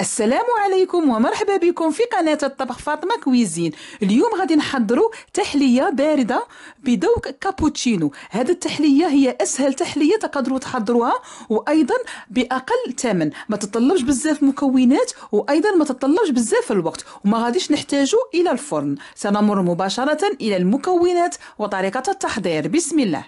السلام عليكم ومرحبا بكم في قناة الطبخ فاطمة كويزين اليوم غادي نحضروا تحلية باردة بدوك كابوتشينو هذه التحلية هي أسهل تحلية تقدروا تحضروها وأيضا بأقل ثمن ما تطلبش بزاف مكونات وأيضا ما تطلبش بزاف الوقت وما غاديش نحتاجوا إلى الفرن سنمر مباشرة إلى المكونات وطريقة التحضير بسم الله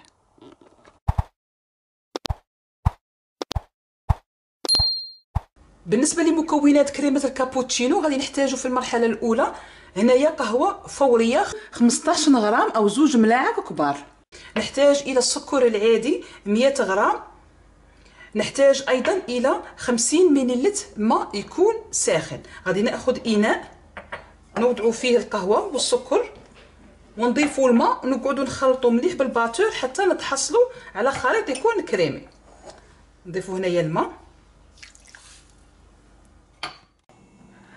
بالنسبه لمكونات كريمه الكابوتشينو غادي نحتاجو في المرحله الاولى هنايا قهوه فوريه 15 غرام او زوج ملاعق كبار نحتاج الى السكر العادي 100 غرام نحتاج ايضا الى 50 مليلتر ماء يكون ساخن غادي ناخذ اناء نوضعو فيه القهوه والسكر ونضيفو الماء ونقعدو نخلطو مليح بالباتور حتى نتحصلو على خليط يكون كريمي نضيفو هنايا الماء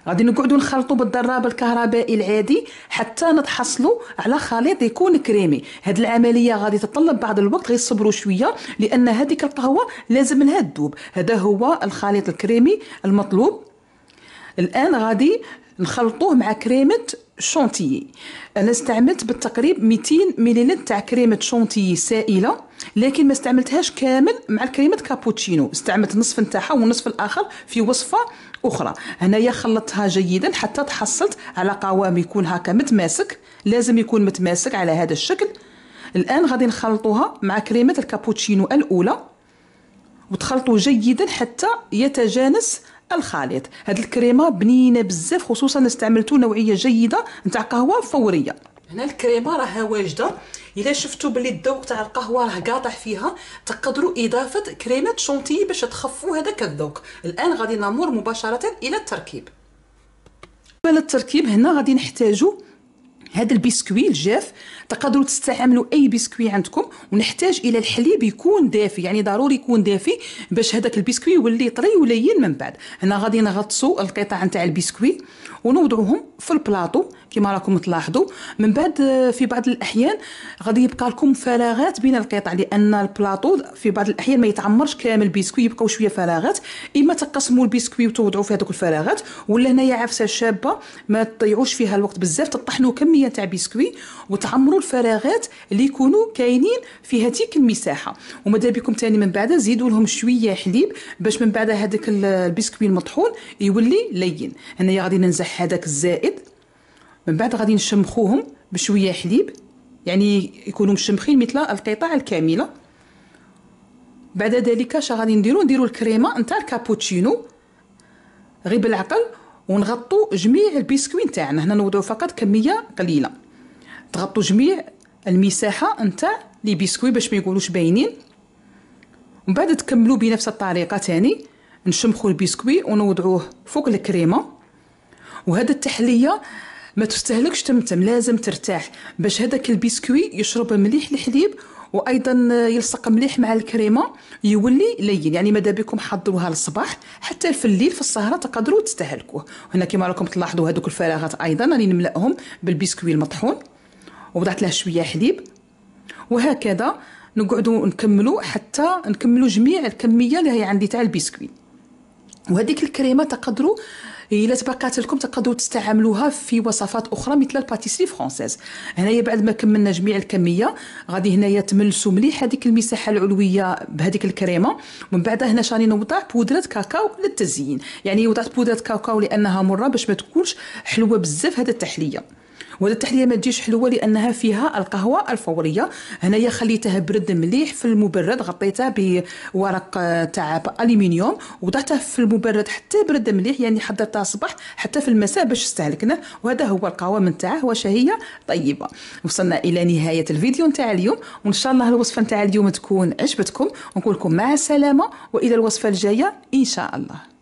غادي نقعدوا نخلطوا بالضراب الكهربائي العادي حتى نتحصلوا على خليط يكون كريمي هاد العمليه غادي تتطلب بعض الوقت غير صبروا شويه لان هذيك القهوه لازم لها تذوب هذا هو الخليط الكريمي المطلوب الان غادي نخلطوه مع كريمه شونتيي انا استعملت بالتقريب 200 ملل تاع كريمه شونتيي سائله لكن ما استعملتهاش كامل مع كريمه كابوتشينو استعملت نصف نتاعها والنصف الاخر في وصفه اخرى هنايا خلطتها جيدا حتى تحصلت على قوام يكون هكا متماسك لازم يكون متماسك على هذا الشكل الان غادي نخلطوها مع كريمه الكابوتشينو الاولى وتخلطوا جيدا حتى يتجانس الخليط هاد الكريمه بنينه بزاف خصوصا استعملتو نوعيه جيده نتاع قهوه فوريه هنا الكريمه راها واجده الا شفتوا بلي الذوق تاع القهوه راه قاطع فيها تقدروا اضافه كريمه شونتيي باش تخفوا هذاك الذوق الان غادي نمر مباشره الى التركيب بالنسبه التركيب هنا غادي نحتاجو هذا البسكوي الجاف تقدروا تستعملوا اي بسكوي عندكم ونحتاج الى الحليب يكون دافي يعني ضروري يكون دافي باش هذاك البسكوي يولي طري ولين من بعد هنا غادي نغطسوا القطع نتاع البسكوي ونوضعوهم في البلاطو كما راكم تلاحظوا من بعد في بعض الاحيان غادي يبقى لكم فراغات بين القطع لان البلاطو في بعض الاحيان ما يتعمرش كامل البسكوي يبقاو شويه فراغات اما تقسموا البسكوي وتوضعوا في هذوك الفراغات ولا هنايا عفسه شابه ما تضيعوش فيها الوقت بزاف تطحنوا كميه تاع بسكوي وتعمروا الفراغات اللي يكونوا كاينين في هذيك المساحه وماذا بكم تاني من بعد زيدوا لهم شويه حليب باش من بعد هذاك البسكوي المطحون يولي لين هنايا غادي ننزح هذاك الزائد من بعد غادي نشمخوهم بشويه حليب يعني يكونوا مشمخين مثل القطع الكامله بعد ذلك اش غادي نديرو نديرو الكريمه نتاع الكابوتشينو غير بالعقل ونغطوا جميع البسكوين نتاعنا هنا نوضعوا فقط كميه قليله تغطوا جميع المساحه نتاع لي بسكوي باش ما يقولوش باينين ومن بعد تكملوا بنفس الطريقه تاني نشمخوا البسكوي ونوضعوه فوق الكريمه وهذا التحليه ما تستهلكش تمتم لازم ترتاح باش هذاك البسكوي يشرب مليح الحليب وايضا يلصق مليح مع الكريمه يولي لين يعني ماذا بكم حضروها للصباح حتى في الليل في السهره تقدروا تستهلكوه هنا كما راكم تلاحظوا هذوك الفراغات ايضا راني نملاهم بالبسكوي المطحون وضعت له شويه حليب وهكذا نقعدوا نكملوا حتى نكملوا جميع الكميه اللي هي عندي تاع البسكوي وهذيك الكريمه تقدروا الا تبقات لكم تقدروا تستعملوها في وصفات اخرى مثل الباتيسري فرونسيز هنايا بعد ما كملنا جميع الكميه غادي هنايا تملسوا مليح هذيك المساحه العلويه بهذيك الكريمه ومن بعد هنا شاني نوضع بودره كاكاو للتزيين يعني وضعت بودره كاكاو لانها مره باش ما تكونش حلوه بزاف هذه التحليه التحليه ما تجيش حلوه لانها فيها القهوه الفوريه هنايا خليتها برد مليح في المبرد غطيتها بورق آه، تاع الومنيوم وضعته في المبرد حتى برد مليح يعني حضرتها الصباح حتى في المساء باش استهلكنا وهذا هو القوام نتاعه هي طيبه وصلنا الى نهايه الفيديو نتاع اليوم وان شاء الله الوصفه نتاع اليوم تكون عجبتكم ونقول لكم مع السلامه والى الوصفه الجايه ان شاء الله